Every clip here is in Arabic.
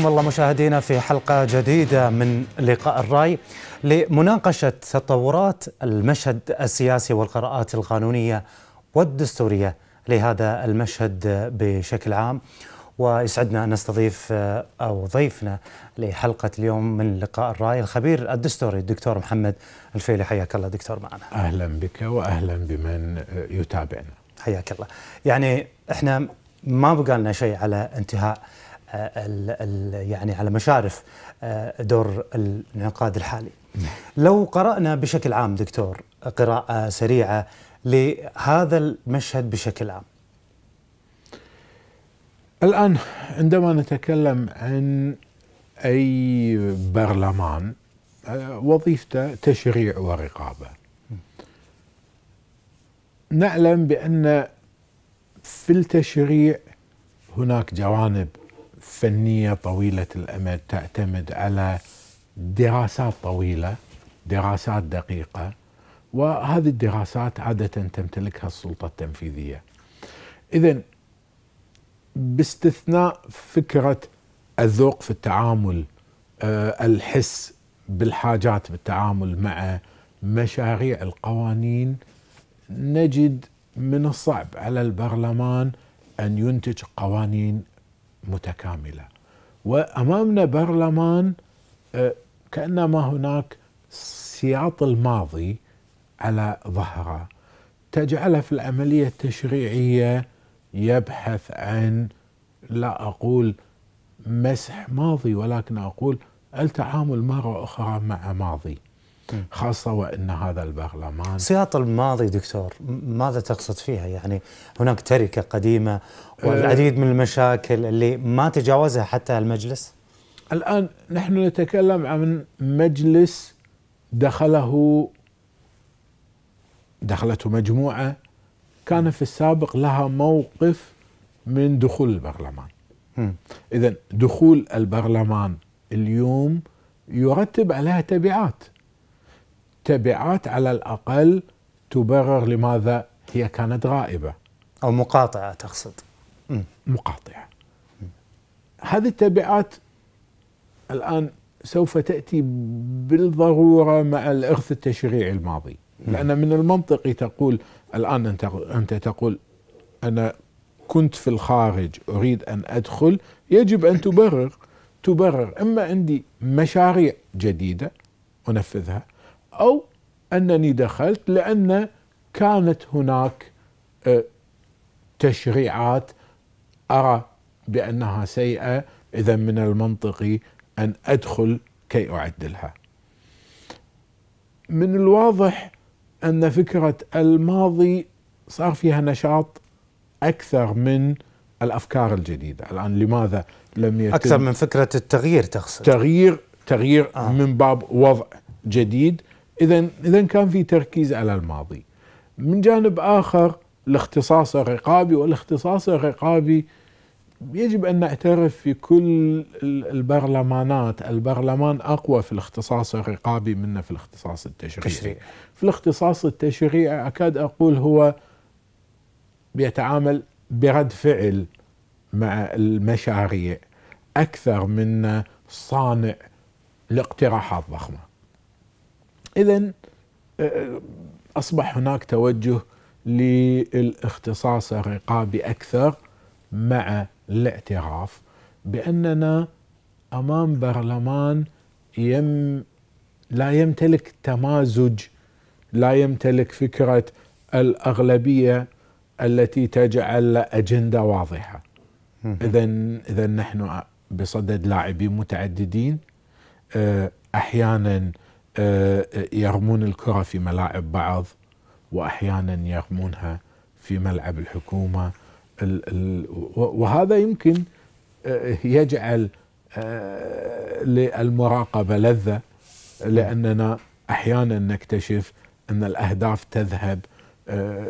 حياكم الله مشاهدينا في حلقة جديدة من لقاء الرأي لمناقشة تطورات المشهد السياسي والقراءات القانونية والدستورية لهذا المشهد بشكل عام ويسعدنا أن نستضيف أو ضيفنا لحلقة اليوم من لقاء الرأي الخبير الدستوري الدكتور محمد الفيلي حياك الله دكتور معنا أهلا بك وأهلا بمن يتابعنا حياك الله يعني إحنا ما بقى لنا شيء على انتهاء آه، ال الـ يعني على مشارف آه، دور الانعقاد الحالي لو قرأنا بشكل عام دكتور قراءة سريعة لهذا المشهد بشكل عام الآن عندما نتكلم عن أي برلمان آه، وظيفته تشريع ورقابة نعلم بأن في التشريع هناك جوانب فنيه طويله الامد تعتمد على دراسات طويله دراسات دقيقه وهذه الدراسات عاده تمتلكها السلطه التنفيذيه. اذا باستثناء فكره الذوق في التعامل آه، الحس بالحاجات بالتعامل مع مشاريع القوانين نجد من الصعب على البرلمان ان ينتج قوانين متكامله وامامنا برلمان آه، كانما هناك سياط الماضي على ظهره تجعله في العمليه التشريعيه يبحث عن لا اقول مسح ماضي ولكن اقول التعامل مره اخرى مع ماضي خاصة وأن هذا البرلمان سياط الماضي دكتور ماذا تقصد فيها يعني هناك تركة قديمة أه، والعديد من المشاكل اللي ما تجاوزها حتى المجلس الآن نحن نتكلم عن مجلس دخله دخلته مجموعة كان في السابق لها موقف من دخول البرلمان إذا دخول البرلمان اليوم يرتب عليها تبعات التبعات على الأقل تبرر لماذا هي كانت غائبة أو مقاطعة تقصد مقاطعة هذه التبعات الآن سوف تأتي بالضرورة مع الإرث التشريعي الماضي لأن من المنطقي تقول الآن أنت, أنت تقول أنا كنت في الخارج أريد أن أدخل يجب أن تبرر تبرر إما عندي مشاريع جديدة أنفذها أو أنني دخلت لأن كانت هناك آه، تشريعات أرى بأنها سيئة إذا من المنطقي أن أدخل كي أعدلها من الواضح أن فكرة الماضي صار فيها نشاط أكثر من الأفكار الجديدة الآن لماذا لم يتم أكثر من فكرة التغيير تقصد تغيير تغيير آه. من باب وضع جديد اذا اذا كان في تركيز على الماضي من جانب اخر الاختصاص الرقابي والاختصاص الرقابي يجب ان نعترف في كل البرلمانات، البرلمان اقوى في الاختصاص الرقابي منا في الاختصاص التشريعي. تشريع. في الاختصاص التشريعي اكاد اقول هو بيتعامل برد فعل مع المشاريع اكثر من صانع الاقتراحات الضخمه. اذا آه، آه، اصبح هناك توجه للاختصاص الرقابي اكثر مع الاعتراف باننا امام برلمان يم لا يمتلك تمازج لا يمتلك فكره الاغلبيه التي تجعل اجنده واضحه اذا اذا نحن بصدد لاعبين متعددين آه، احيانا آه، يرمون الكرة في ملاعب بعض وأحيانا يرمونها في ملعب الحكومة وهذا يمكن آه، يجعل آه، للمراقبة لذة لأننا أحيانا نكتشف أن الأهداف تذهب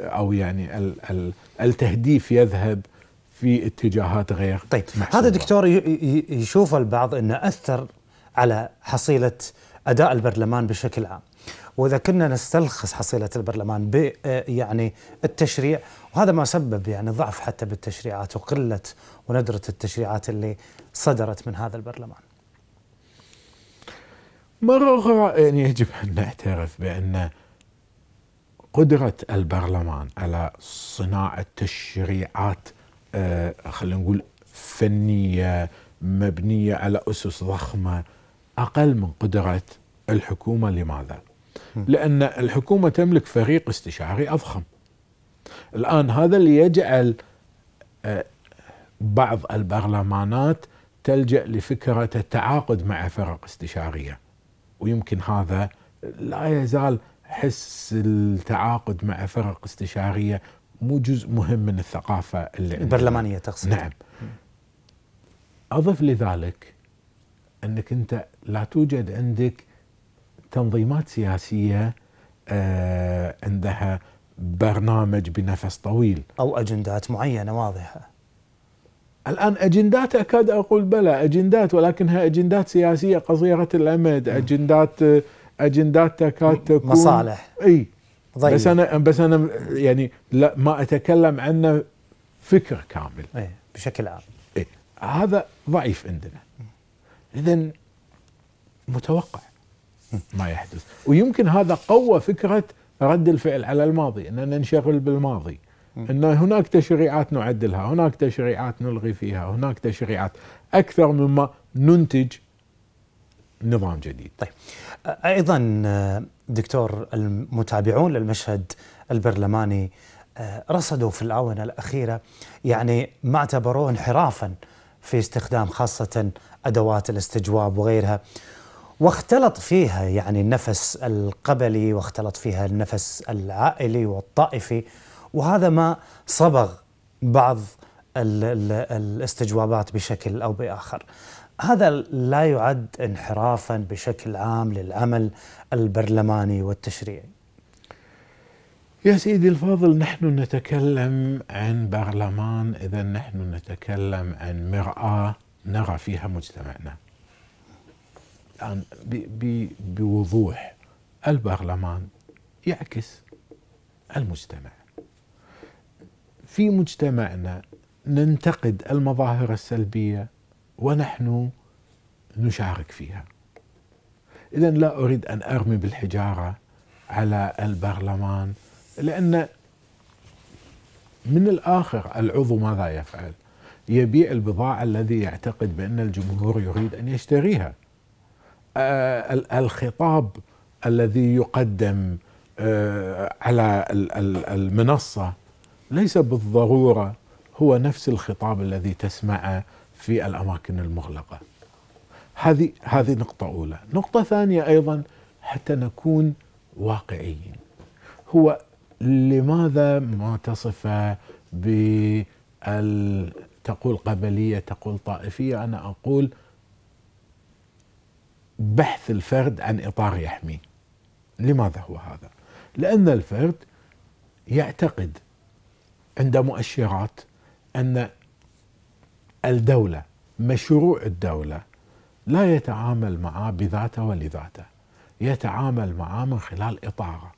أو يعني التهديف يذهب في اتجاهات غير طيب محسوبة. هذا دكتور يشوف البعض أنه أثر على حصيلة اداء البرلمان بشكل عام. واذا كنا نستلخص حصيله البرلمان ب آه، يعني التشريع وهذا ما سبب يعني ضعف حتى بالتشريعات وقله وندره التشريعات اللي صدرت من هذا البرلمان. مرة أخرى يعني يجب أن نعترف بأن قدرة البرلمان على صناعة تشريعات آه، خلينا نقول فنية مبنية على أسس ضخمة أقل من قدرة الحكومة لماذا؟ لأن الحكومة تملك فريق استشاري أضخم الآن هذا اللي يجعل آه، بعض البرلمانات تلجأ لفكرة التعاقد مع فرق استشارية ويمكن هذا لا يزال حس التعاقد مع فرق استشارية مو جزء مهم من الثقافة اللي البرلمانية تقصد نعم أضف لذلك انك انت لا توجد عندك تنظيمات سياسيه آه، عندها برنامج بنفس طويل او اجندات معينه واضحه الان اجندات اكاد اقول بلى اجندات ولكنها اجندات سياسيه قصيره الامد اجندات اجندات تكاد تكون مصالح اي ضيق. بس انا بس انا يعني لا ما اتكلم عنه فكر كامل أي بشكل عام أي هذا ضعيف عندنا إذا متوقع ما يحدث ويمكن هذا قوى فكرة رد الفعل على الماضي أننا ننشغل بالماضي أن هناك تشريعات نعدلها هناك تشريعات نلغي فيها هناك تشريعات أكثر مما ننتج نظام جديد طيب أيضا دكتور المتابعون للمشهد البرلماني آه، رصدوا في الآونة الأخيرة يعني ما اعتبروه انحرافا في استخدام خاصة ادوات الاستجواب وغيرها واختلط فيها يعني النفس القبلي واختلط فيها النفس العائلي والطائفي وهذا ما صبغ بعض الاستجوابات بشكل او باخر. هذا لا يعد انحرافا بشكل عام للعمل البرلماني والتشريعي. يا سيدي الفاضل نحن نتكلم عن برلمان اذا نحن نتكلم عن مراه نرى فيها مجتمعنا الآن بوضوح البرلمان يعكس المجتمع في مجتمعنا ننتقد المظاهر السلبية ونحن نشارك فيها إذا لا أريد أن أرمي بالحجارة على البرلمان لأن من الآخر العضو ماذا يفعل يبيع البضاعة الذي يعتقد بأن الجمهور يريد أن يشتريها آه، الخطاب الذي يقدم آه، على المنصة ليس بالضرورة هو نفس الخطاب الذي تسمعه في الأماكن المغلقة هذه هذه نقطة أولى نقطة ثانية أيضا حتى نكون واقعيين هو لماذا ما تصف بال تقول قبليه تقول طائفيه انا اقول بحث الفرد عن اطار يحميه لماذا هو هذا لان الفرد يعتقد عند مؤشرات ان الدوله مشروع الدوله لا يتعامل معه بذاته ولذاته يتعامل معه من خلال اطاره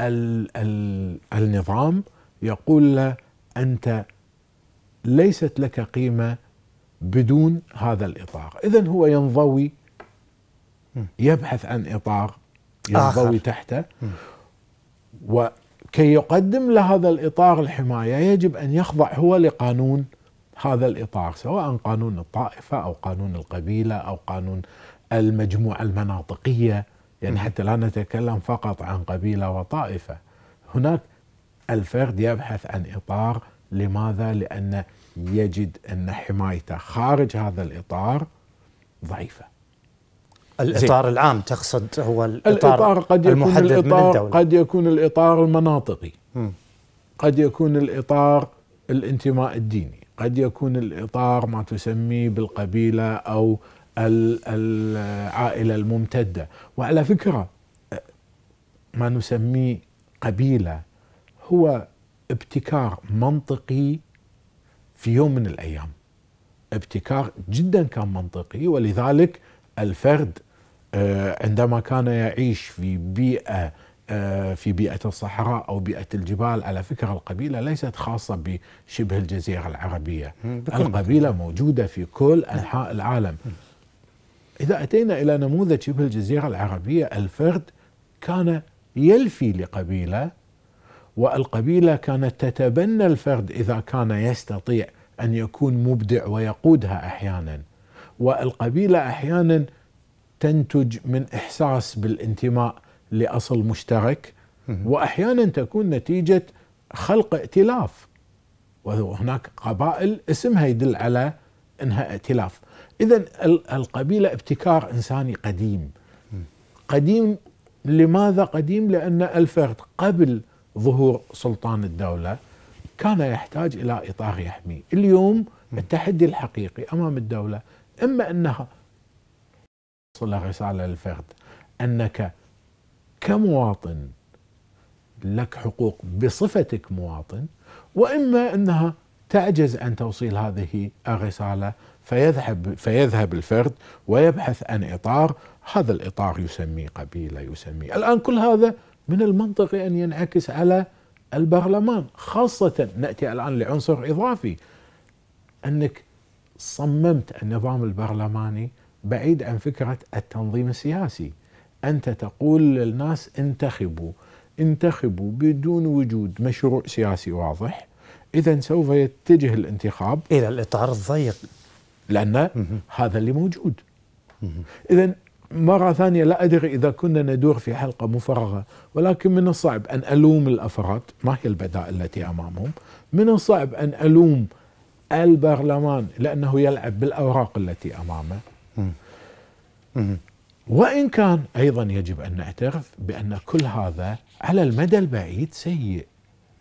ال ال النظام يقول له انت ليست لك قيمه بدون هذا الاطار، اذا هو ينضوي يبحث عن اطار ينضوي آخر. تحته وكي يقدم لهذا الاطار الحمايه يجب ان يخضع هو لقانون هذا الاطار سواء قانون الطائفه او قانون القبيله او قانون المجموعه المناطقيه يعني حتى لا نتكلم فقط عن قبيله وطائفه هناك الفرد يبحث عن اطار لماذا؟ لأن يجد أن حمايته خارج هذا الإطار ضعيفة الإطار زي. العام تقصد هو الإطار, الإطار قد يكون المحدد الإطار من الدولة قد يكون الإطار المناطقي م. قد يكون الإطار الانتماء الديني قد يكون الإطار ما تسميه بالقبيلة أو العائلة الممتدة وعلى فكرة ما نسميه قبيلة هو ابتكار منطقي في يوم من الايام ابتكار جدا كان منطقي ولذلك الفرد آه، عندما كان يعيش في بيئه آه، في بيئة الصحراء أو بيئة الجبال على فكرة القبيلة ليست خاصة بشبه الجزيرة العربية القبيلة موجودة في كل أنحاء العالم إذا أتينا إلى نموذج شبه الجزيرة العربية الفرد كان يلفي لقبيلة والقبيله كانت تتبنى الفرد اذا كان يستطيع ان يكون مبدع ويقودها احيانا والقبيله احيانا تنتج من احساس بالانتماء لاصل مشترك واحيانا تكون نتيجه خلق ائتلاف وهناك قبائل اسمها يدل على انها ائتلاف اذا القبيله ابتكار انساني قديم قديم لماذا قديم لان الفرد قبل ظهور سلطان الدولة كان يحتاج إلى إطار يحميه اليوم التحدي الحقيقي أمام الدولة إما أنها صلى رسالة للفرد أنك كمواطن لك حقوق بصفتك مواطن وإما أنها تعجز عن توصيل هذه الرسالة فيذهب, فيذهب الفرد ويبحث عن إطار هذا الإطار يسميه قبيلة يسميه الآن كل هذا من المنطقي أن ينعكس على البرلمان خاصة نأتي الآن لعنصر إضافي أنك صممت النظام البرلماني بعيد عن فكرة التنظيم السياسي أنت تقول للناس انتخبوا انتخبوا بدون وجود مشروع سياسي واضح إذا سوف يتجه الانتخاب إلى الإطار الضيق لأن هذا اللي موجود إذا مرة ثانية لا أدري إذا كنا ندور في حلقة مفرغة ولكن من الصعب أن ألوم الأفراد ما هي البدائل التي أمامهم من الصعب أن ألوم البرلمان لأنه يلعب بالأوراق التي أمامه وإن كان أيضا يجب أن نعترف بأن كل هذا على المدى البعيد سيء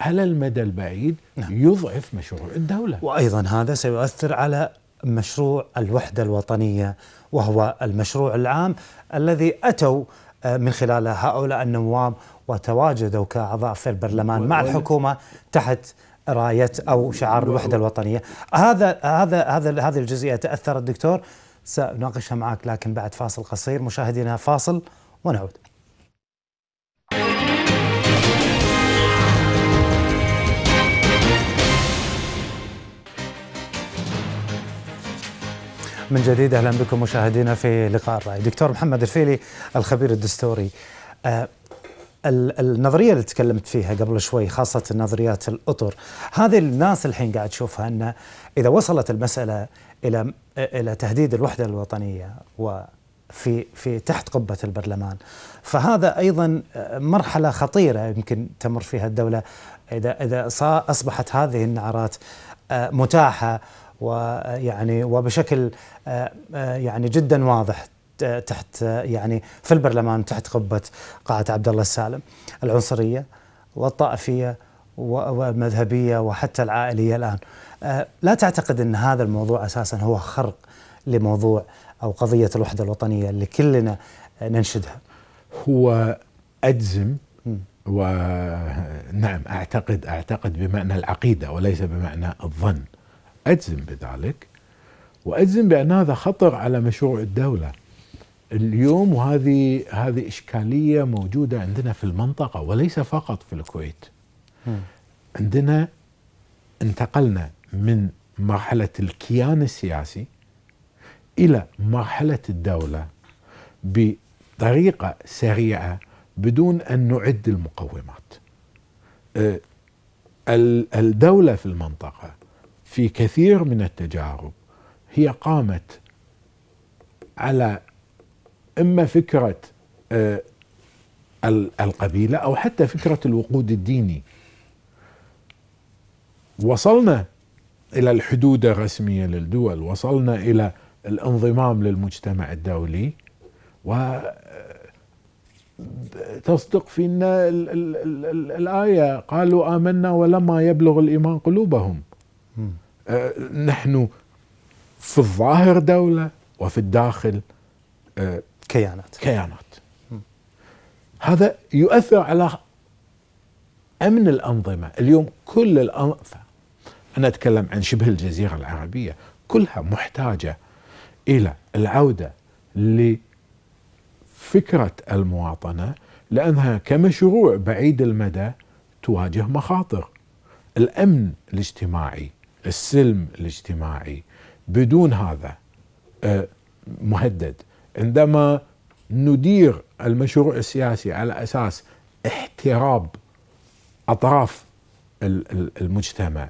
على المدى البعيد نعم. يضعف مشروع الدولة وأيضا هذا سيؤثر على مشروع الوحدة الوطنية وهو المشروع العام الذي أتوا آه، من خلال هؤلاء النواب وتواجدوا كأعضاء في البرلمان مع الحكومة تحت راية أو شعار الوحدة الوطنية هذا هذا هذا هذه الجزئية تأثر الدكتور سأناقشها معك لكن بعد فاصل قصير مشاهدينا فاصل ونعود من جديد اهلا بكم مشاهدينا في لقاء الراي دكتور محمد الفيلي الخبير الدستوري آه، النظريه اللي تكلمت فيها قبل شوي خاصه نظريات الاطر هذه الناس الحين قاعد تشوفها ان اذا وصلت المساله الى الى تهديد الوحده الوطنيه وفي في تحت قبه البرلمان فهذا ايضا مرحله خطيره يمكن تمر فيها الدوله اذا اذا اصبحت هذه النعرات آه، متاحه ويعني آه، وبشكل آه، آه، يعني جدا واضح تحت يعني في البرلمان تحت قبه قاعه عبد الله السالم العنصريه والطائفيه والمذهبيه وحتى العائليه الان لا تعتقد ان هذا الموضوع اساسا هو خرق لموضوع او قضيه الوحده الوطنيه اللي كلنا ننشدها هو اجزم ونعم اعتقد اعتقد بمعنى العقيده وليس بمعنى الظن أجزم بذلك وأجزم بأن هذا خطر على مشروع الدولة اليوم وهذه هذه إشكالية موجودة عندنا في المنطقة وليس فقط في الكويت عندنا انتقلنا من مرحلة الكيان السياسي إلى مرحلة الدولة بطريقة سريعة بدون أن نعد المقومات أه، الدولة في المنطقة في كثير من التجارب هي قامت على اما فكره آه، القبيله او حتى فكره الوقود الديني وصلنا الى الحدود الرسميه للدول وصلنا الى الانضمام للمجتمع الدولي و آه، تصدق فينا الآية قالوا آمنا ولما يبلغ الإيمان قلوبهم آه، نحن في الظاهر دولة وفي الداخل آه، كيانات كيانات هذا يؤثر على أمن الأنظمة اليوم كل الأنظمة أنا أتكلم عن شبه الجزيرة العربية كلها محتاجة إلى العودة لفكرة المواطنة لأنها كمشروع بعيد المدى تواجه مخاطر الأمن الاجتماعي السلم الاجتماعي بدون هذا آه، مهدد عندما ندير المشروع السياسي على اساس احتراب اطراف المجتمع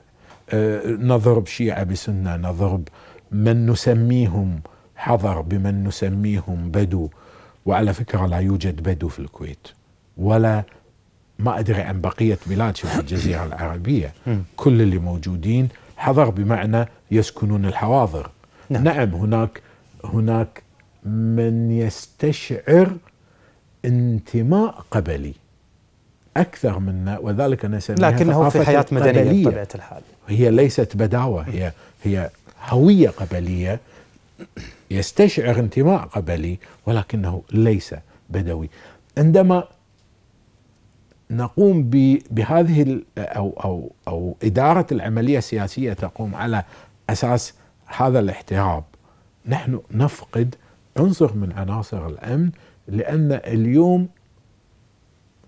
آه، نضرب شيعه بسنه نضرب من نسميهم حضر بمن نسميهم بدو وعلى فكره لا يوجد بدو في الكويت ولا ما ادري عن بقيه بلاد شبه الجزيره العربيه كل اللي موجودين حضر بمعنى يسكنون الحواضر نعم, نعم هناك هناك من يستشعر انتماء قبلي اكثر منا وذلك انا نسميها لكنه في حياه مدنيه بطبيعه الحال هي ليست بداوه هي هي هويه قبليه يستشعر انتماء قبلي ولكنه ليس بدوي عندما نقوم بهذه او او او اداره العمليه السياسيه تقوم على اساس هذا الاحتراب نحن نفقد عنصر من عناصر الامن لان اليوم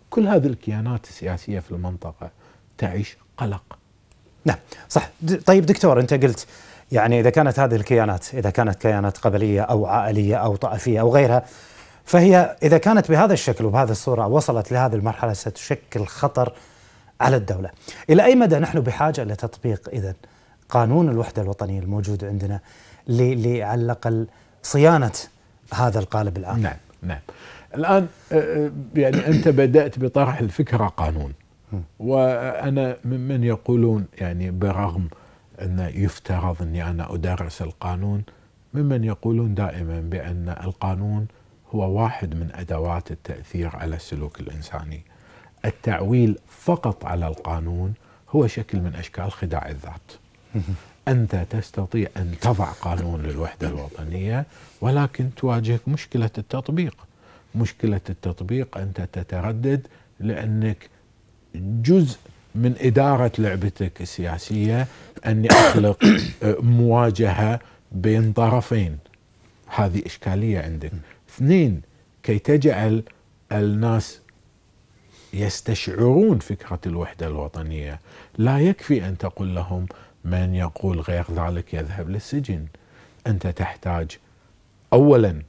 كل هذه الكيانات السياسيه في المنطقه تعيش قلق. نعم صح طيب دكتور انت قلت يعني اذا كانت هذه الكيانات اذا كانت كيانات قبليه او عائليه او طائفيه او غيرها فهي إذا كانت بهذا الشكل وبهذه الصورة وصلت لهذه المرحلة ستشكل خطر على الدولة إلى أي مدى نحن بحاجة لتطبيق إذا قانون الوحدة الوطنية الموجود عندنا على الأقل صيانة هذا القالب الآن نعم نعم الآن يعني أنت بدأت بطرح الفكرة قانون وأنا ممن يقولون يعني برغم أن يفترض أني أنا أدرس القانون ممن يقولون دائما بأن القانون هو واحد من ادوات التاثير على السلوك الانساني. التعويل فقط على القانون هو شكل من اشكال خداع الذات. انت تستطيع ان تضع قانون للوحده الوطنيه ولكن تواجهك مشكله التطبيق. مشكله التطبيق انت تتردد لانك جزء من اداره لعبتك السياسيه اني اخلق آه، مواجهه بين طرفين. هذه اشكاليه عندك. اثنين كي تجعل الناس يستشعرون فكرة الوحدة الوطنية لا يكفي أن تقول لهم من يقول غير ذلك يذهب للسجن أنت تحتاج أولا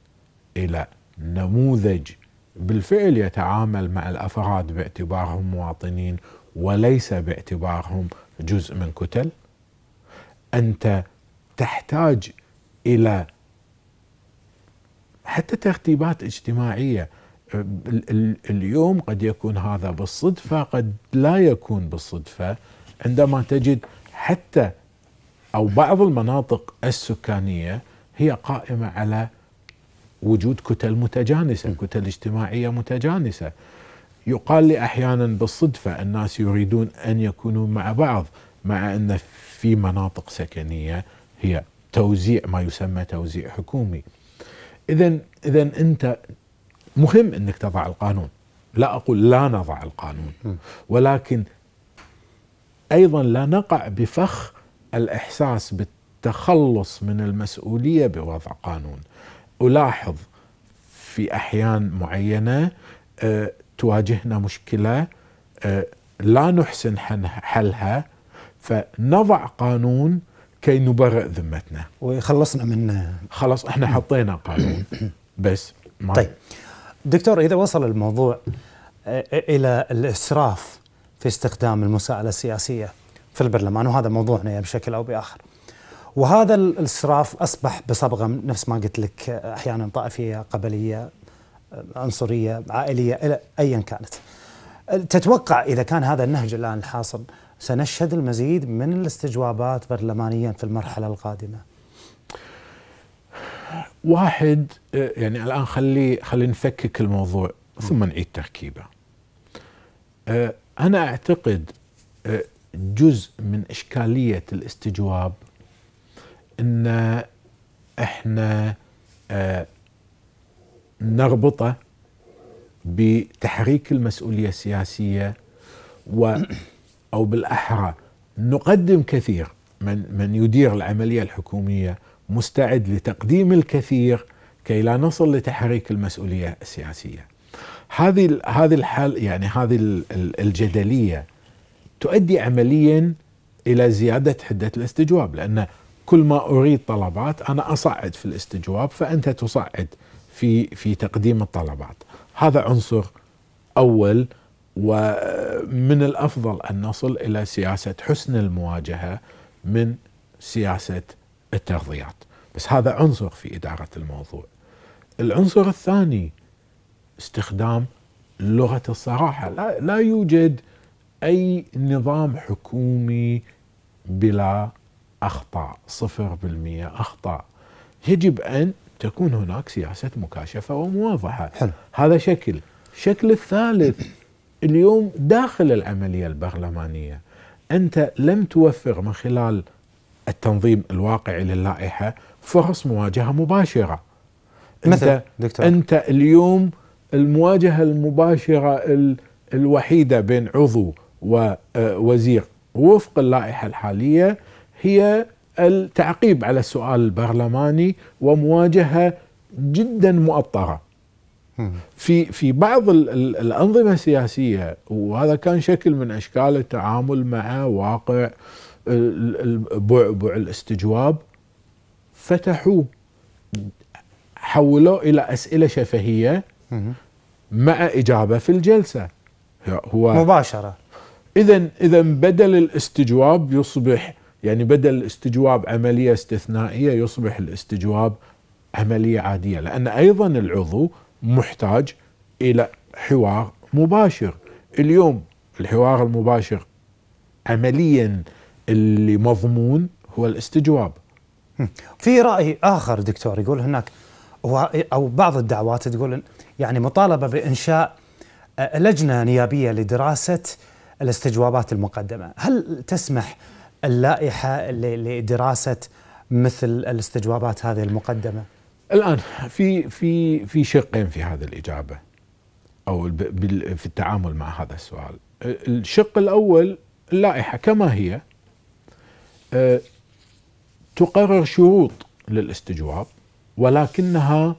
إلى نموذج بالفعل يتعامل مع الأفراد باعتبارهم مواطنين وليس باعتبارهم جزء من كتل أنت تحتاج إلى حتى ترتيبات اجتماعيه اليوم قد يكون هذا بالصدفه قد لا يكون بالصدفه عندما تجد حتى او بعض المناطق السكانيه هي قائمه على وجود كتل متجانسه، كتل اجتماعيه متجانسه. يقال لي احيانا بالصدفه الناس يريدون ان يكونوا مع بعض مع ان في مناطق سكنيه هي توزيع ما يسمى توزيع حكومي. اذا اذا انت مهم انك تضع القانون لا اقول لا نضع القانون ولكن ايضا لا نقع بفخ الاحساس بالتخلص من المسؤوليه بوضع قانون الاحظ في احيان معينه آه، تواجهنا مشكله آه، لا نحسن حلها فنضع قانون كي نبرئ ذمتنا ويخلصنا من خلاص احنا حطينا قانون بس ما طيب دكتور اذا وصل الموضوع آه، آه، الى الاسراف في استخدام المساءله السياسيه في البرلمان وهذا موضوعنا بشكل او باخر وهذا الاسراف اصبح بصبغه نفس ما قلت لك آه، احيانا طائفيه قبليه عنصريه عائليه ايا كانت تتوقع اذا كان هذا النهج الان الحاصل سنشهد المزيد من الاستجوابات برلمانيا في المرحلة القادمة واحد يعني الآن خلي خلي نفكك الموضوع ثم نعيد تركيبه أنا أعتقد جزء من إشكالية الاستجواب أن إحنا نربطه بتحريك المسؤولية السياسية و أو بالأحرى نقدم كثير من, من يدير العملية الحكومية مستعد لتقديم الكثير كي لا نصل لتحريك المسؤولية السياسية هذه هذه الحال يعني هذه الجدلية تؤدي عمليا إلى زيادة حدة الاستجواب لأن كل ما أريد طلبات أنا أصعد في الاستجواب فأنت تصعد في في تقديم الطلبات هذا عنصر أول ومن الافضل ان نصل الى سياسه حسن المواجهه من سياسه الترضيات، بس هذا عنصر في اداره الموضوع. العنصر الثاني استخدام لغه الصراحه، لا, لا يوجد اي نظام حكومي بلا اخطاء، صفر بالمئة اخطاء. يجب ان تكون هناك سياسه مكاشفه ومواضحه. حلو. هذا شكل. الشكل الثالث اليوم داخل العملية البرلمانية أنت لم توفر من خلال التنظيم الواقعي للائحة فرص مواجهة مباشرة مثل أنت, دكتور. أنت اليوم المواجهة المباشرة الوحيدة بين عضو ووزير آه، وفق اللائحة الحالية هي التعقيب على السؤال البرلماني ومواجهة جدا مؤطرة في في بعض الانظمه السياسيه وهذا كان شكل من اشكال التعامل مع واقع بعبع الاستجواب فتحوه حولوه الى اسئله شفهيه مع اجابه في الجلسه هو مباشره اذا اذا بدل الاستجواب يصبح يعني بدل الاستجواب عمليه استثنائيه يصبح الاستجواب عمليه عاديه لان ايضا العضو محتاج الى حوار مباشر اليوم الحوار المباشر عمليا اللي مضمون هو الاستجواب في راي اخر دكتور يقول هناك او بعض الدعوات تقول يعني مطالبه بانشاء لجنه نيابيه لدراسه الاستجوابات المقدمه، هل تسمح اللائحه لدراسه مثل الاستجوابات هذه المقدمه؟ الان في في في شقين في هذه الاجابه او في التعامل مع هذا السؤال الشق الاول اللائحه كما هي آه، تقرر شروط للاستجواب ولكنها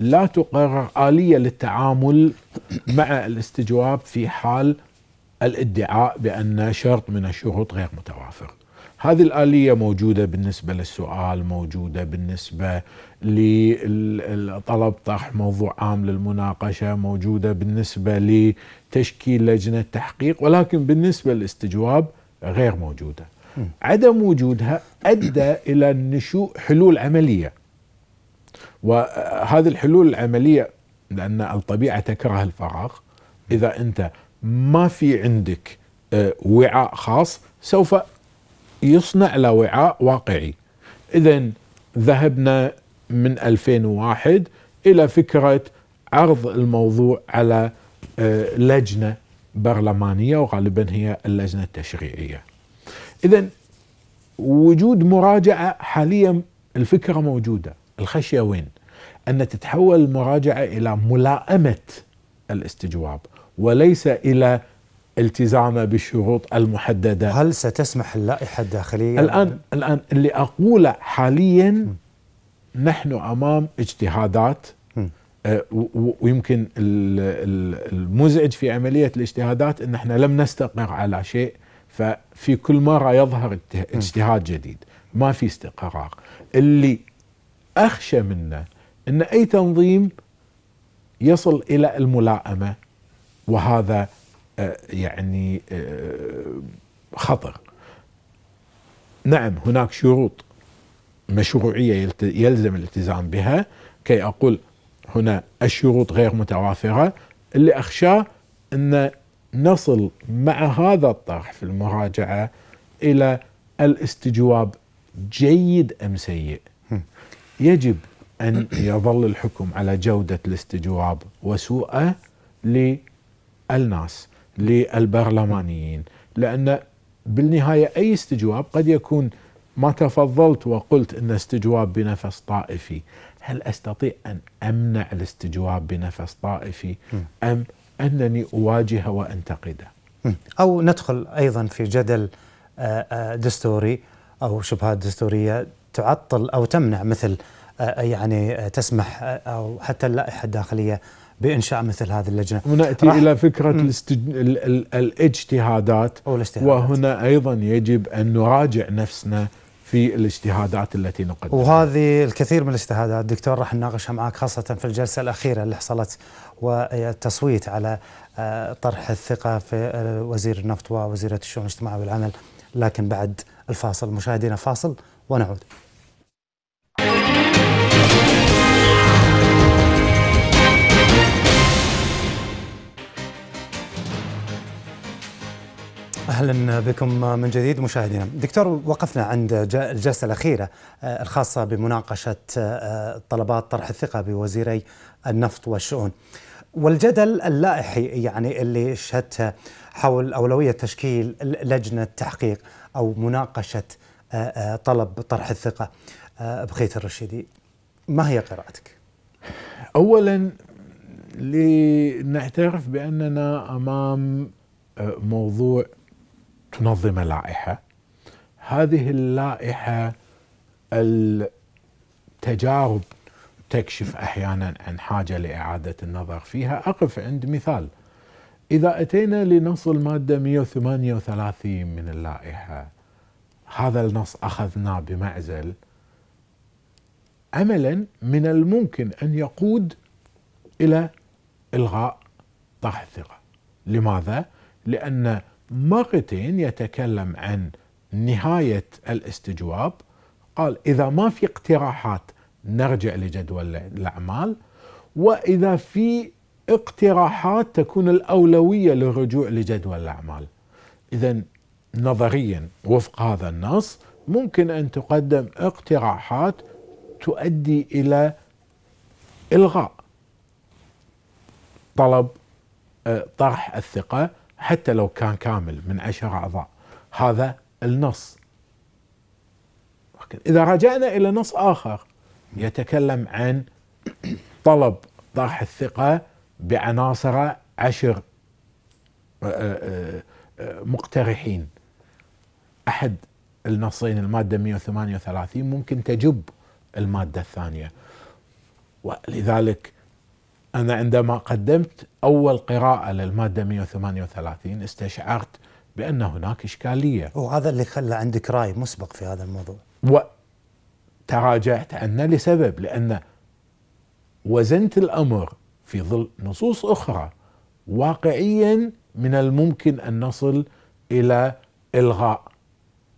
لا تقرر آلية للتعامل مع الاستجواب في حال الادعاء بأن شرط من الشروط غير متوافر هذه الآلية موجودة بالنسبة للسؤال موجودة بالنسبة لطلب طرح موضوع عام للمناقشة موجودة بالنسبة لتشكيل لجنة تحقيق ولكن بالنسبة للاستجواب غير موجودة عدم وجودها أدى إلى نشوء حلول عملية وهذه الحلول العملية لأن الطبيعة تكره الفراغ إذا أنت ما في عندك آه، وعاء خاص سوف يصنع له وعاء واقعي اذا ذهبنا من 2001 الى فكره عرض الموضوع على آه، لجنه برلمانيه وغالبا هي اللجنه التشريعيه. اذا وجود مراجعه حاليا الفكره موجوده، الخشيه وين؟ ان تتحول المراجعه الى ملائمه الاستجواب وليس الى التزامه بالشروط المحدده هل ستسمح اللائحه الداخليه الان الان اللي اقوله حاليا م. نحن امام اجتهادات آه، ويمكن المزعج في عمليه الاجتهادات ان احنا لم نستقر على شيء ففي كل مره يظهر اجتهاد جديد ما في استقرار اللي اخشى منه ان اي تنظيم يصل الى الملائمه وهذا آه، يعني آه، خطر نعم هناك شروط مشروعية يلزم الالتزام بها كي أقول هنا الشروط غير متوافرة اللي أخشاه أن نصل مع هذا الطرح في المراجعة إلى الاستجواب جيد أم سيء يجب أن يظل الحكم على جودة الاستجواب وسوءه للناس للبرلمانيين لأن بالنهاية أي استجواب قد يكون ما تفضلت وقلت أن استجواب بنفس طائفي هل أستطيع أن أمنع الاستجواب بنفس طائفي أم أنني أواجه وأنتقده أو ندخل أيضا في جدل آه، آه، دستوري أو شبهات دستورية تعطل أو تمنع مثل آه، يعني تسمح أو حتى اللائحة الداخلية بانشاء مثل هذه اللجنه وناتي الى فكره الاستج... ال... ال... الاجتهادات, أو الاجتهادات وهنا ايضا يجب ان نراجع نفسنا في الاجتهادات التي نقدمها وهذه الكثير من الاجتهادات دكتور راح نناقشها معك خاصة في الجلسة الأخيرة اللي حصلت والتصويت على آه، طرح الثقة في آه، وزير النفط ووزيرة الشؤون الاجتماعية والعمل لكن بعد الفاصل مشاهدينا فاصل ونعود اهلا بكم من جديد مشاهدينا. دكتور وقفنا عند الجلسه الاخيره آه، الخاصه بمناقشه آه، طلبات طرح الثقه بوزيري النفط والشؤون. والجدل اللائحي يعني اللي شهدته حول اولويه تشكيل لجنه تحقيق او مناقشه آه، طلب طرح الثقه بخيت الرشيدي. ما هي قراءتك؟ اولا لنعترف باننا امام موضوع تنظم لائحه هذه اللائحه التجارب تكشف احيانا عن حاجه لاعاده النظر فيها اقف عند مثال اذا اتينا لنص الماده 138 من اللائحه هذا النص اخذناه بمعزل عملا من الممكن ان يقود الى الغاء طرح الثقه لماذا لان مرتين يتكلم عن نهاية الاستجواب قال إذا ما في اقتراحات نرجع لجدول الأعمال وإذا في اقتراحات تكون الأولوية للرجوع لجدول الأعمال إذا نظريا وفق هذا النص ممكن أن تقدم اقتراحات تؤدي إلى إلغاء طلب آه، طرح الثقة حتى لو كان كامل من عشر أعضاء هذا النص لكن إذا رجعنا إلى نص آخر يتكلم عن طلب طرح الثقة بعناصر عشر آه، آه، آه، مقترحين أحد النصين المادة 138 ممكن تجب المادة الثانية ولذلك أنا عندما قدمت أول قراءة للمادة 138 استشعرت بأن هناك إشكالية وهذا اللي خلى عندك رأي مسبق في هذا الموضوع وتراجعت عنه لسبب لأن وزنت الأمر في ظل نصوص أخرى واقعيا من الممكن أن نصل إلى إلغاء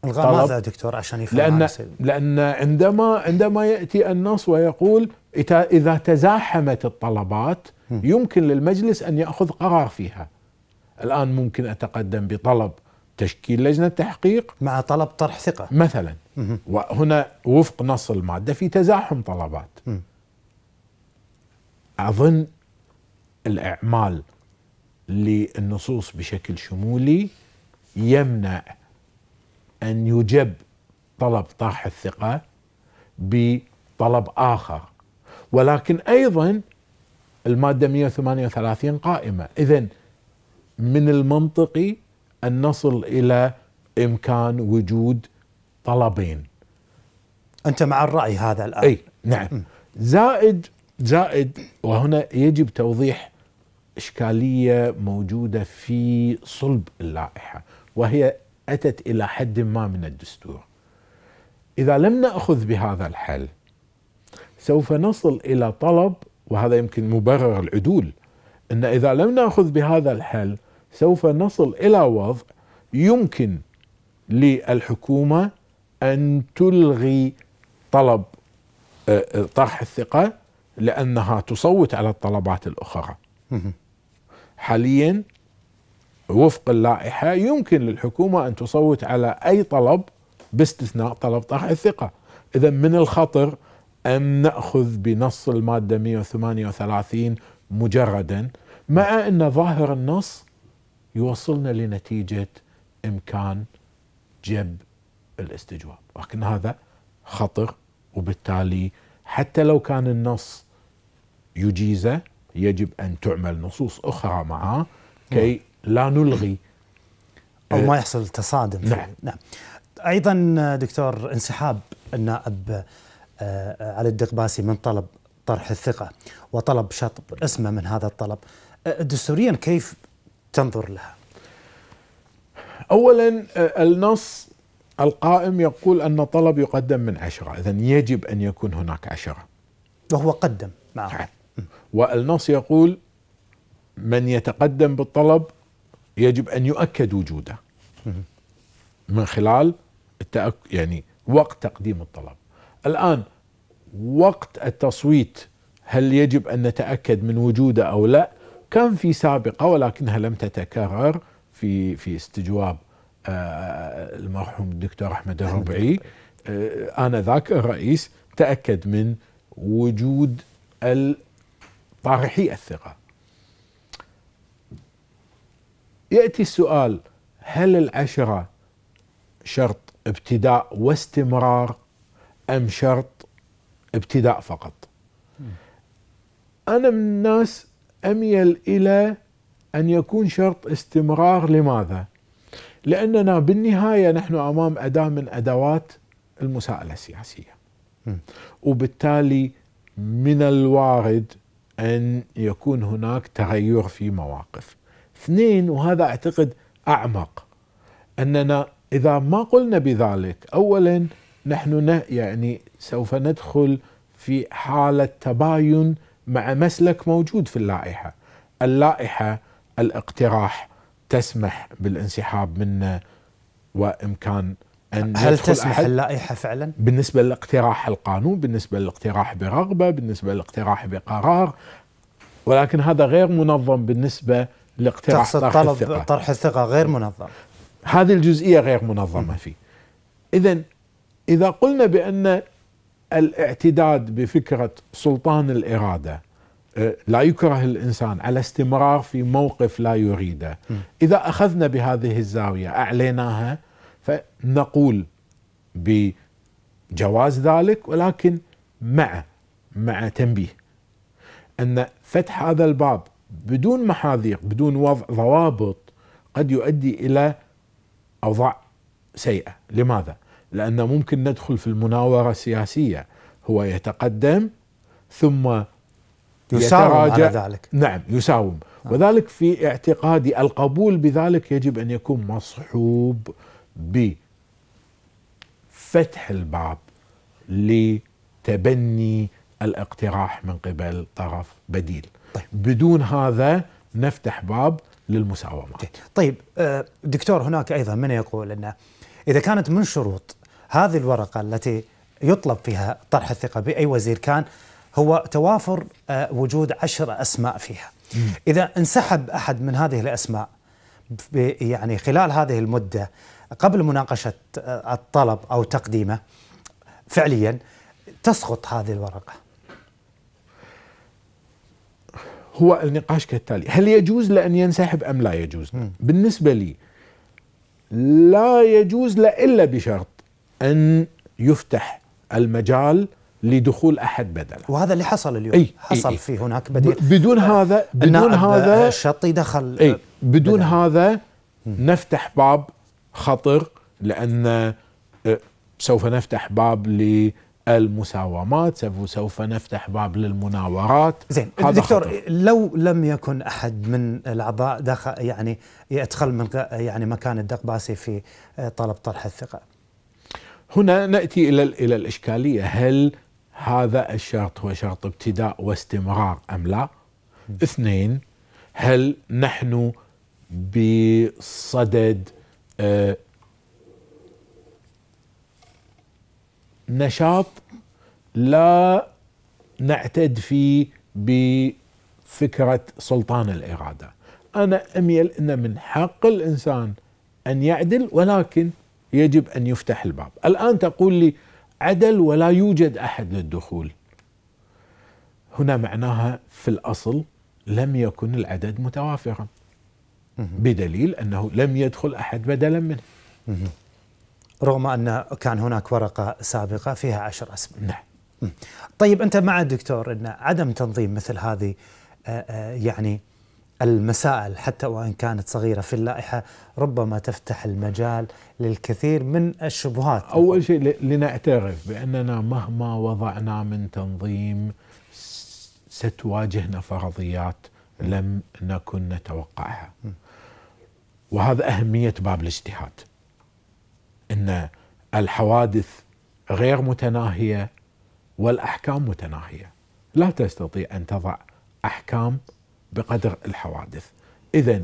الغاء ماذا دكتور عشان يفهم لأن, لأن عندما عندما يأتي النص ويقول إذا تزاحمت الطلبات يمكن للمجلس أن يأخذ قرار فيها الآن ممكن أتقدم بطلب تشكيل لجنة تحقيق مع طلب طرح ثقة مثلا وهنا وفق نص المادة في تزاحم طلبات أظن الإعمال للنصوص بشكل شمولي يمنع أن يجب طلب طرح الثقة بطلب آخر ولكن ايضا الماده 138 قائمه اذا من المنطقي ان نصل الى امكان وجود طلبين انت مع الراي هذا الان اي نعم زائد زائد وهنا يجب توضيح اشكاليه موجوده في صلب اللائحه وهي اتت الى حد ما من الدستور اذا لم ناخذ بهذا الحل سوف نصل الى طلب وهذا يمكن مبرر العدول ان اذا لم ناخذ بهذا الحل سوف نصل الى وضع يمكن للحكومه ان تلغي طلب آه، آه، طرح الثقه لانها تصوت على الطلبات الاخرى. حاليا وفق اللائحه يمكن للحكومه ان تصوت على اي طلب باستثناء طلب طرح الثقه، اذا من الخطر أن نأخذ بنص المادة 138 مجردا مع أن ظاهر النص يوصلنا لنتيجة إمكان جب الاستجواب لكن هذا خطر وبالتالي حتى لو كان النص يجيزه يجب أن تعمل نصوص أخرى معه كي لا نلغي أو ما آه، يحصل تصادم نعم, نعم. أيضا دكتور انسحاب النائب آه، علي الدقباسي من طلب طرح الثقة وطلب شطب اسمه من هذا الطلب آه، دستوريا كيف تنظر لها؟ أولا آه، النص القائم يقول أن طلب يقدم من عشرة إذا يجب أن يكون هناك عشرة وهو قدم معه نعم. والنص يقول من يتقدم بالطلب يجب أن يؤكد وجوده من خلال التأك... يعني وقت تقديم الطلب الآن وقت التصويت هل يجب أن نتأكد من وجوده أو لا كان في سابقة ولكنها لم تتكرر في في استجواب آه، المرحوم الدكتور أحمد الربعي آه، آنذاك الرئيس تأكد من وجود طارحي الثقة يأتي السؤال هل العشرة شرط ابتداء واستمرار أم شرط ابتداء فقط أنا من الناس أميل إلى أن يكون شرط استمرار لماذا؟ لأننا بالنهاية نحن أمام أداة من أدوات المساءلة السياسية وبالتالي من الوارد أن يكون هناك تغير في مواقف اثنين وهذا أعتقد أعمق أننا إذا ما قلنا بذلك أولا نحن يعني سوف ندخل في حالة تباين مع مسلك موجود في اللائحة اللائحة الاقتراح تسمح بالانسحاب منه وإمكان أن هل تسمح اللائحة فعلا؟ بالنسبة لاقتراح القانون بالنسبة للاقتراح برغبة بالنسبة للاقتراح بقرار ولكن هذا غير منظم بالنسبة لاقتراح تقصد طرح الثقة طرح الثقة غير منظم هذه الجزئية غير منظمة فيه إذا إذا قلنا بأن الاعتداد بفكرة سلطان الإرادة آه، لا يكره الإنسان على استمرار في موقف لا يريده إذا أخذنا بهذه الزاوية أعليناها فنقول بجواز ذلك ولكن مع مع تنبيه أن فتح هذا الباب بدون محاذير بدون وضع ضوابط قد يؤدي إلى أوضاع سيئة لماذا؟ لأن ممكن ندخل في المناورة السياسية هو يتقدم ثم يساوم على ذلك نعم يساوم آه. وذلك في اعتقادي القبول بذلك يجب أن يكون مصحوب بفتح الباب لتبني الاقتراح من قبل طرف بديل طيب. بدون هذا نفتح باب للمساومات طيب آه، دكتور هناك أيضا من يقول أن إذا كانت من شروط هذه الورقة التي يطلب فيها طرح الثقة بأي وزير كان هو توافر آه، وجود عشر أسماء فيها إذا انسحب أحد من هذه الأسماء يعني خلال هذه المدة قبل مناقشة آه، الطلب أو تقديمه فعليا تسقط هذه الورقة هو النقاش كالتالي هل يجوز لأن ينسحب أم لا يجوز م. بالنسبة لي لا يجوز إلا بشرط ان يفتح المجال لدخول احد بدله وهذا اللي حصل اليوم أي حصل أي في هناك بديل بدون هذا بدون هذا الشطي دخل أي بدون بدل. هذا نفتح باب خطر لان سوف نفتح باب للمساومات سوف نفتح باب للمناورات زين دكتور خطر. لو لم يكن احد من الاعضاء دخل يعني يدخل من يعني مكان الدقباسي في طلب طرح الثقه هنا ناتي الى الى الاشكاليه هل هذا الشرط هو شرط ابتداء واستمرار ام لا؟ اثنين هل نحن بصدد آه، نشاط لا نعتد فيه بفكرة سلطان الإرادة أنا أميل أن من حق الإنسان أن يعدل ولكن يجب أن يفتح الباب الآن تقول لي عدل ولا يوجد أحد للدخول هنا معناها في الأصل لم يكن العدد متوافرا بدليل أنه لم يدخل أحد بدلا منه رغم أن كان هناك ورقة سابقة فيها عشر أسماء نعم طيب أنت مع الدكتور أن عدم تنظيم مثل هذه آه، آه، يعني المسائل حتى وان كانت صغيره في اللائحه ربما تفتح المجال للكثير من الشبهات اول شيء لنعترف باننا مهما وضعنا من تنظيم ستواجهنا فرضيات لم نكن نتوقعها وهذا اهميه باب الاجتهاد ان الحوادث غير متناهيه والاحكام متناهيه لا تستطيع ان تضع احكام بقدر الحوادث إذا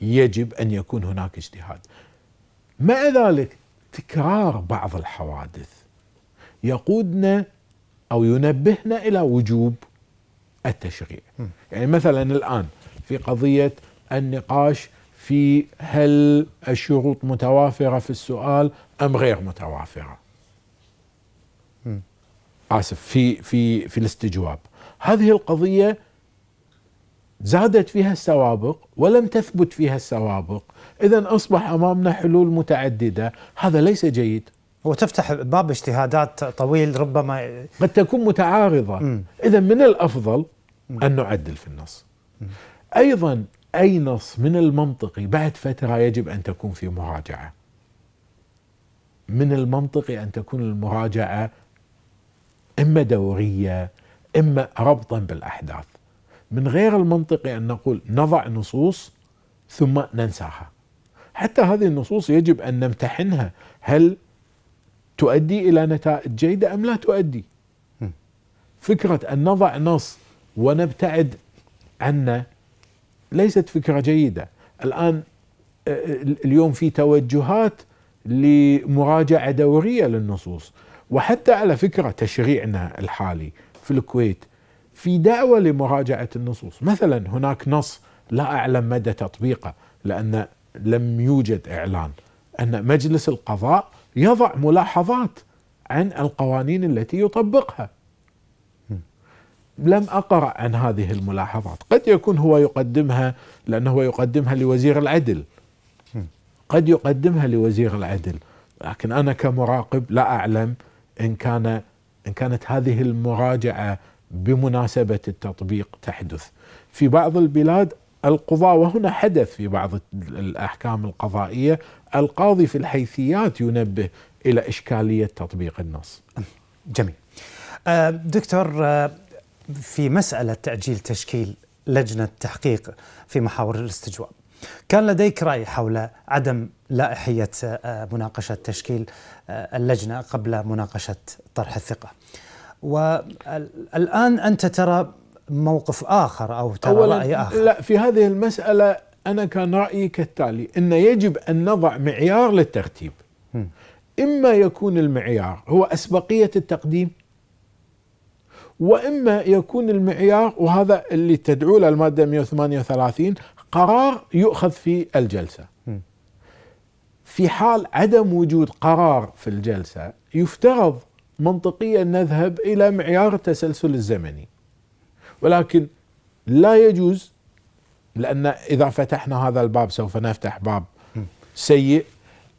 يجب أن يكون هناك اجتهاد مع ذلك تكرار بعض الحوادث يقودنا أو ينبهنا إلى وجوب التشريع يعني مثلا الآن في قضية النقاش في هل الشروط متوافرة في السؤال أم غير متوافرة آسف في في في الاستجواب هذه القضية زادت فيها السوابق ولم تثبت فيها السوابق إذا أصبح أمامنا حلول متعددة هذا ليس جيد وتفتح باب اجتهادات طويل ربما قد تكون متعارضة إذا من الأفضل م. أن نعدل في النص م. أيضا أي نص من المنطقي بعد فترة يجب أن تكون في مراجعة من المنطقي أن تكون المراجعة إما دورية إما ربطا بالأحداث من غير المنطقي أن نقول نضع نصوص ثم ننساها حتى هذه النصوص يجب أن نمتحنها هل تؤدي إلى نتائج جيدة أم لا تؤدي فكرة أن نضع نص ونبتعد عنه ليست فكرة جيدة الآن آه، آه، اليوم في توجهات لمراجعة دورية للنصوص وحتى على فكرة تشريعنا الحالي في الكويت في دعوة لمراجعة النصوص مثلا هناك نص لا أعلم مدى تطبيقه لأن لم يوجد إعلان أن مجلس القضاء يضع ملاحظات عن القوانين التي يطبقها لم أقرأ عن هذه الملاحظات قد يكون هو يقدمها لأنه هو يقدمها لوزير العدل قد يقدمها لوزير العدل لكن أنا كمراقب لا أعلم إن كان إن كانت هذه المراجعة بمناسبه التطبيق تحدث في بعض البلاد القضاء وهنا حدث في بعض الاحكام القضائيه القاضي في الحيثيات ينبه الى اشكاليه تطبيق النص. جميل. آه، دكتور آه، في مساله تاجيل تشكيل لجنه تحقيق في محاور الاستجواب. كان لديك راي حول عدم لائحيه آه، مناقشه تشكيل اللجنه قبل مناقشه طرح الثقه. والآن أنت ترى موقف آخر أو ترى أولاً رأي آخر لا في هذه المسألة أنا كان رأيي كالتالي أن يجب أن نضع معيار للترتيب إما يكون المعيار هو أسبقية التقديم وإما يكون المعيار وهذا اللي تدعو له المادة 138 قرار يؤخذ في الجلسة في حال عدم وجود قرار في الجلسة يفترض منطقيا نذهب الى معيار التسلسل الزمني ولكن لا يجوز لان اذا فتحنا هذا الباب سوف نفتح باب سيء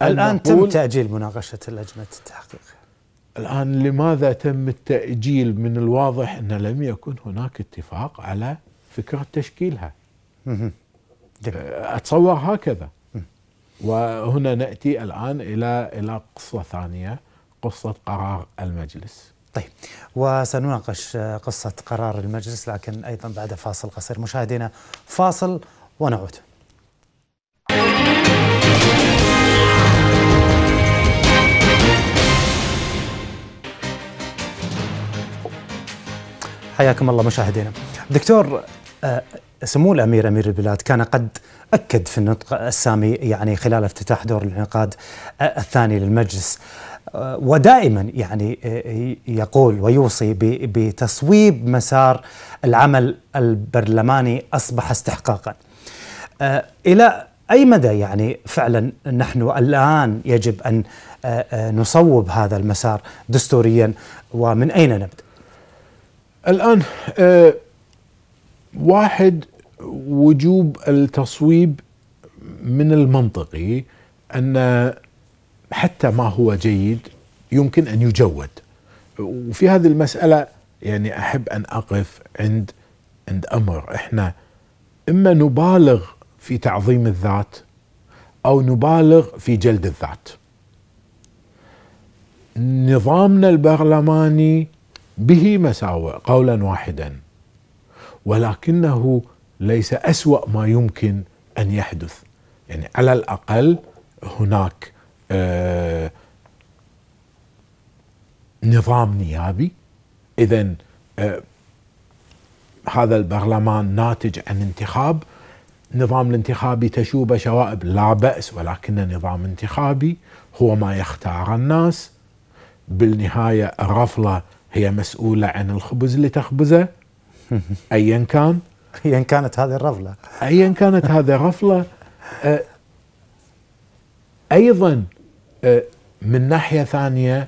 الان تم تاجيل مناقشه لجنه التحقيق الان لماذا تم التاجيل من الواضح ان لم يكن هناك اتفاق على فكره تشكيلها آه، اتصور هكذا وهنا ناتي الان الى الى قصه ثانيه قصة قرار المجلس طيب وسنناقش قصة قرار المجلس لكن أيضا بعد فاصل قصير مشاهدينا فاصل ونعود حياكم الله مشاهدينا دكتور آه، سمو الامير امير البلاد كان قد اكد في النطق السامي يعني خلال افتتاح دور الانعقاد آه، الثاني للمجلس آه، ودائما يعني آه، يقول ويوصي بتصويب مسار العمل البرلماني اصبح استحقاقا. آه، الى اي مدى يعني فعلا نحن الان يجب ان نصوب هذا المسار دستوريا ومن اين نبدا؟ الان واحد وجوب التصويب من المنطقي ان حتى ما هو جيد يمكن ان يجود وفي هذه المساله يعني احب ان اقف عند عند امر احنا اما نبالغ في تعظيم الذات او نبالغ في جلد الذات. نظامنا البرلماني به مساوئ قولا واحدا ولكنه ليس اسوا ما يمكن ان يحدث يعني على الاقل هناك آه، نظام نيابي اذا آه، هذا البرلمان ناتج عن انتخاب نظام الانتخابي تشوبه شوائب لا بأس ولكنه نظام انتخابي هو ما يختار الناس بالنهاية الرفلة هي مسؤولة عن الخبز اللي تخبزه أيا كان أيا كانت هذه الرفلة أيا كانت هذه الرفلة آه، أيضا آه، من ناحيه ثانيه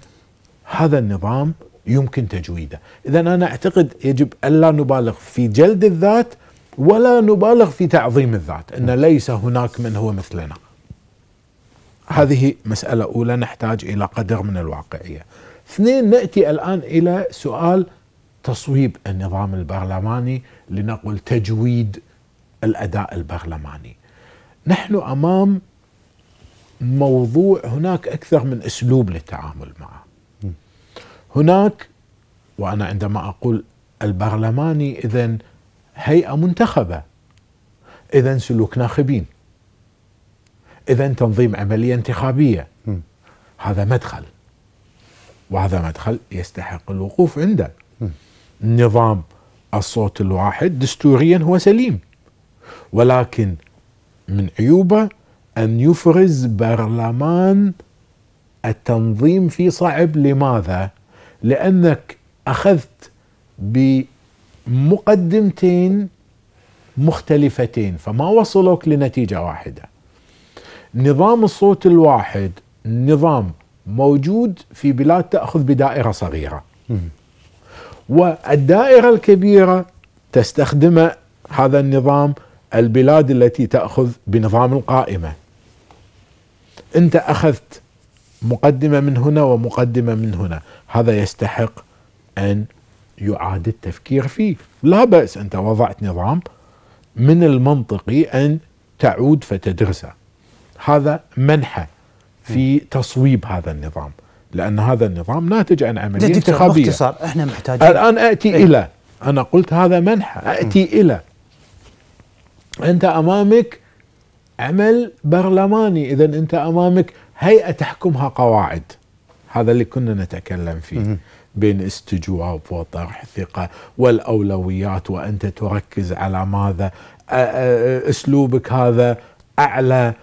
هذا النظام يمكن تجويده، اذا انا اعتقد يجب الا نبالغ في جلد الذات ولا نبالغ في تعظيم الذات، ان نعم. ليس هناك من هو مثلنا. هذه مساله اولى نحتاج الى قدر من الواقعيه. اثنين ناتي الان الى سؤال تصويب النظام البرلماني لنقل تجويد الاداء البرلماني. نحن امام موضوع هناك أكثر من أسلوب للتعامل معه هناك وأنا عندما أقول البرلماني إذا هيئة منتخبة إذا سلوك ناخبين إذا تنظيم عملية انتخابية هذا مدخل وهذا مدخل يستحق الوقوف عنده نظام الصوت الواحد دستوريا هو سليم ولكن من عيوبه أن يفرز برلمان التنظيم فيه صعب لماذا؟ لأنك أخذت بمقدمتين مختلفتين فما وصلوك لنتيجة واحدة نظام الصوت الواحد نظام موجود في بلاد تأخذ بدائرة صغيرة والدائرة الكبيرة تستخدم هذا النظام البلاد التي تأخذ بنظام القائمة أنت أخذت مقدمة من هنا ومقدمة من هنا هذا يستحق أن يعاد التفكير فيه لا بأس أنت وضعت نظام من المنطقي أن تعود فتدرسه هذا منحة في تصويب هذا النظام لأن هذا النظام ناتج عن عملية انتخابية باختصار احنا محتاجين الآن أتي إيه؟ إلى أنا قلت هذا منحة أتي م. إلى انت امامك عمل برلماني اذا انت امامك هيئه تحكمها قواعد هذا اللي كنا نتكلم فيه بين استجواب وطرح ثقه والاولويات وانت تركز على ماذا اسلوبك هذا اعلى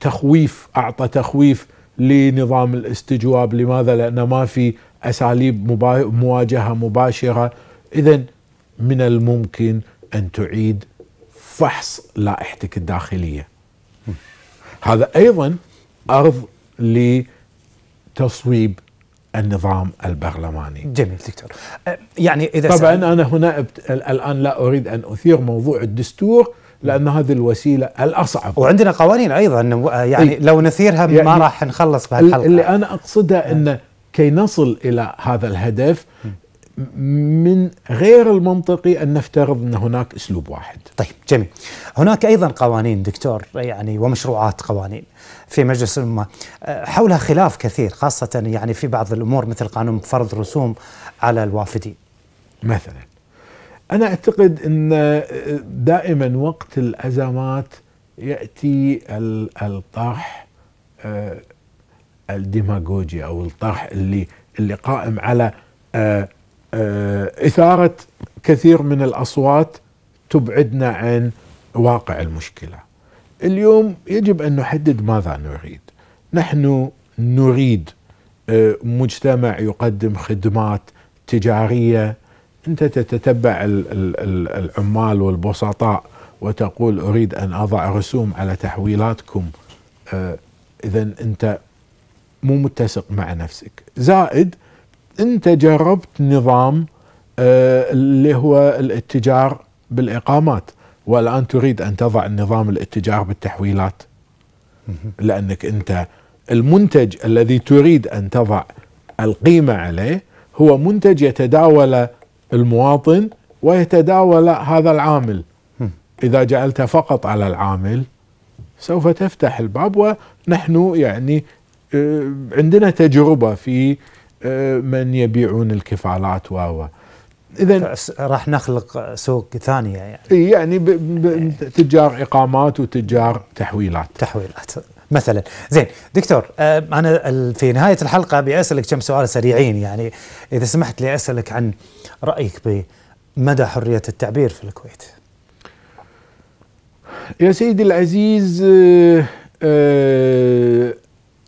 تخويف اعطى تخويف لنظام الاستجواب لماذا لان ما في اساليب مواجهه مباشره اذا من الممكن ان تعيد فحص لائحتك الداخليه. هذا ايضا ارض لتصويب النظام البرلماني. جميل دكتور. أه، يعني اذا طبعا انا هنا أبت... الان لا اريد ان اثير موضوع الدستور لان هذه الوسيله الاصعب. وعندنا قوانين ايضا أه، يعني إيه؟ لو نثيرها يعني ما راح نخلص بهالحلقه. اللي انا اقصده انه كي نصل الى هذا الهدف من غير المنطقي ان نفترض ان هناك اسلوب واحد. طيب جميل. هناك ايضا قوانين دكتور يعني ومشروعات قوانين في مجلس الامه أه، حولها خلاف كثير خاصه يعني في بعض الامور مثل قانون فرض رسوم على الوافدين. مثلا انا اعتقد ان أه، دائما وقت الازمات ياتي الطرح أه، الديماغوجي او الطرح اللي اللي قائم على آه، إثارة كثير من الأصوات تبعدنا عن واقع المشكلة اليوم يجب أن نحدد ماذا نريد نحن نريد آه، مجتمع يقدم خدمات تجارية أنت تتتبع العمال والبسطاء وتقول أريد أن أضع رسوم على تحويلاتكم آه، إذا أنت مو متسق مع نفسك زائد انت جربت نظام آه، اللي هو الاتجار بالاقامات والان تريد ان تضع نظام الاتجار بالتحويلات لانك انت المنتج الذي تريد ان تضع القيمه عليه هو منتج يتداول المواطن ويتداول هذا العامل اذا جعلته فقط على العامل سوف تفتح الباب ونحن يعني آه، عندنا تجربه في أه، من يبيعون الكفالات و اذا راح نخلق سوق ثانيه يعني يعني ب ب تجار اقامات وتجار تحويلات تحويلات مثلا زين دكتور أه، انا في نهايه الحلقه اسالك كم سؤال سريعين يعني اذا سمحت لي اسالك عن رايك بمدى حريه التعبير في الكويت يا سيدي العزيز أه أه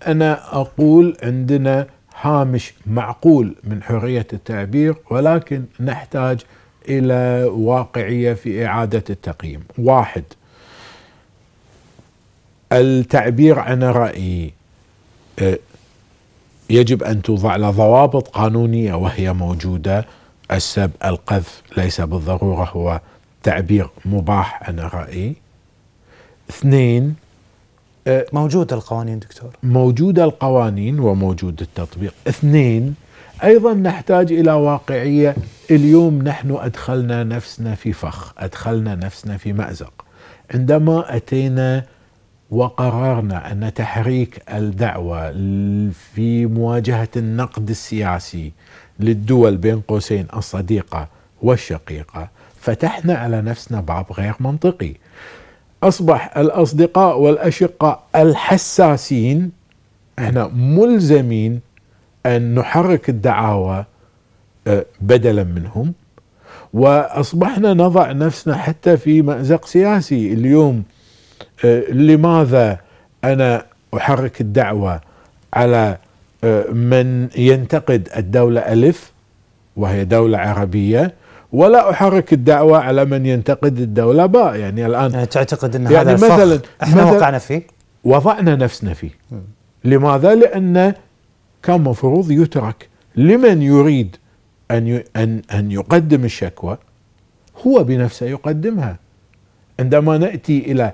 انا اقول عندنا هامش معقول من حريه التعبير ولكن نحتاج الى واقعيه في اعاده التقييم. واحد التعبير عن رايي آه، يجب ان توضع له ضوابط قانونيه وهي موجوده السب القذف ليس بالضروره هو تعبير مباح عن رايي. اثنين آه، موجودة القوانين دكتور موجودة القوانين وموجود التطبيق اثنين أيضا نحتاج إلى واقعية اليوم نحن أدخلنا نفسنا في فخ أدخلنا نفسنا في مأزق عندما أتينا وقررنا أن تحريك الدعوة في مواجهة النقد السياسي للدول بين قوسين الصديقة والشقيقة فتحنا على نفسنا باب غير منطقي اصبح الاصدقاء والاشقاء الحساسين احنا ملزمين ان نحرك الدعاوى آه، بدلا منهم واصبحنا نضع نفسنا حتى في مازق سياسي اليوم آه، لماذا انا احرك الدعوه على آه، من ينتقد الدوله الف وهي دوله عربيه ولا احرك الدعوه على من ينتقد الدوله با يعني الان يعني تعتقد ان يعني هذا مثلا احنا مثل وقعنا فيه؟ وضعنا نفسنا فيه م. لماذا؟ لان كان مفروض يترك لمن يريد ان ان ان يقدم الشكوى هو بنفسه يقدمها عندما ناتي الى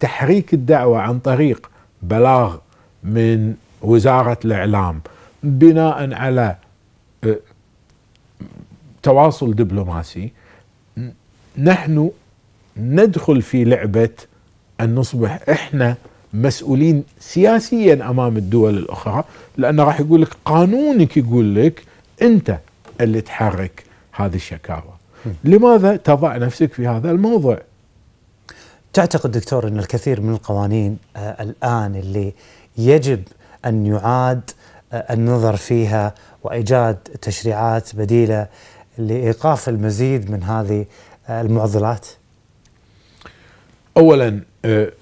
تحريك الدعوه عن طريق بلاغ من وزاره الاعلام بناء على تواصل دبلوماسي نحن ندخل في لعبه ان نصبح احنا مسؤولين سياسيا امام الدول الاخرى لان راح يقول لك قانونك يقول لك انت اللي تحرك هذه الشكاوى لماذا تضع نفسك في هذا الموضع تعتقد دكتور ان الكثير من القوانين آه، الان اللي يجب ان يعاد آه، النظر فيها وايجاد تشريعات بديله لايقاف المزيد من هذه المعضلات؟ اولا آه،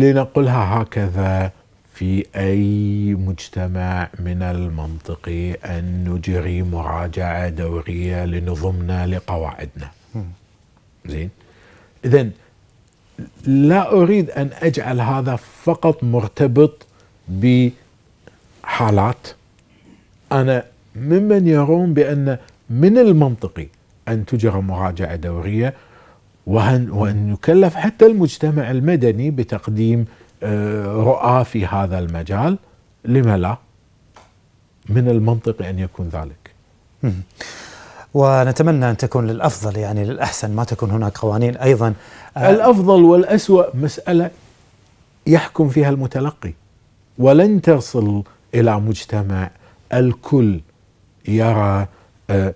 لنقلها هكذا في اي مجتمع من المنطقي ان نجري مراجعه دوريه لنظمنا لقواعدنا. زين؟ اذا لا اريد ان اجعل هذا فقط مرتبط بحالات انا ممن يرون بان من المنطقي أن تجرى مراجعة دورية وأن, وأن يكلف حتى المجتمع المدني بتقديم آه، رؤى في هذا المجال لما لا من المنطقي أن يكون ذلك ونتمنى أن تكون للأفضل يعني للأحسن ما تكون هناك قوانين أيضا آه، الأفضل والأسوأ مسألة يحكم فيها المتلقي ولن تصل إلى مجتمع الكل يرى آه،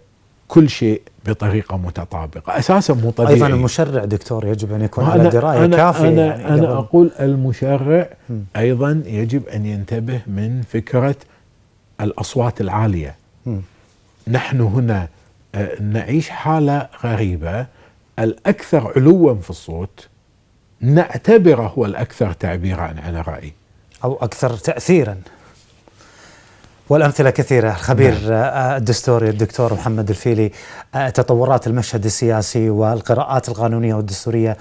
كل شيء بطريقه متطابقه اساسا مو طبيعي ايضا المشرع دكتور يجب ان يكون على درايه أنا كافيه انا يعني انا يضم. اقول المشرع ايضا يجب ان ينتبه من فكره الاصوات العاليه م. نحن هنا آه، نعيش حاله غريبه الاكثر علوا في الصوت نعتبره هو الاكثر تعبيرا على رايي او اكثر تاثيرا والأمثلة كثيرة الخبير نعم. آه، الدستوري الدكتور محمد الفيلي آه، تطورات المشهد السياسي والقراءات القانونية والدستورية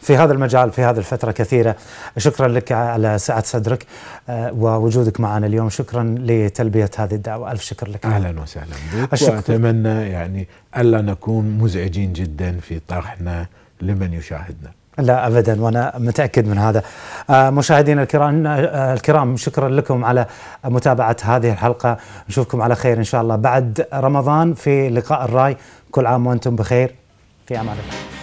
في هذا المجال في هذه الفترة كثيرة شكرا لك على سعة صدرك آه، ووجودك معنا اليوم شكرا لتلبية هذه الدعوة ألف شكر لك أهلا وسهلا بك وأتمنى يعني ألا نكون مزعجين جدا في طرحنا لمن يشاهدنا لا ابدا وانا متاكد من هذا. آه، مشاهدينا الكرام الكرام شكرا لكم على متابعه هذه الحلقه، نشوفكم على خير ان شاء الله بعد رمضان في لقاء الراي، كل عام وانتم بخير في امان الله.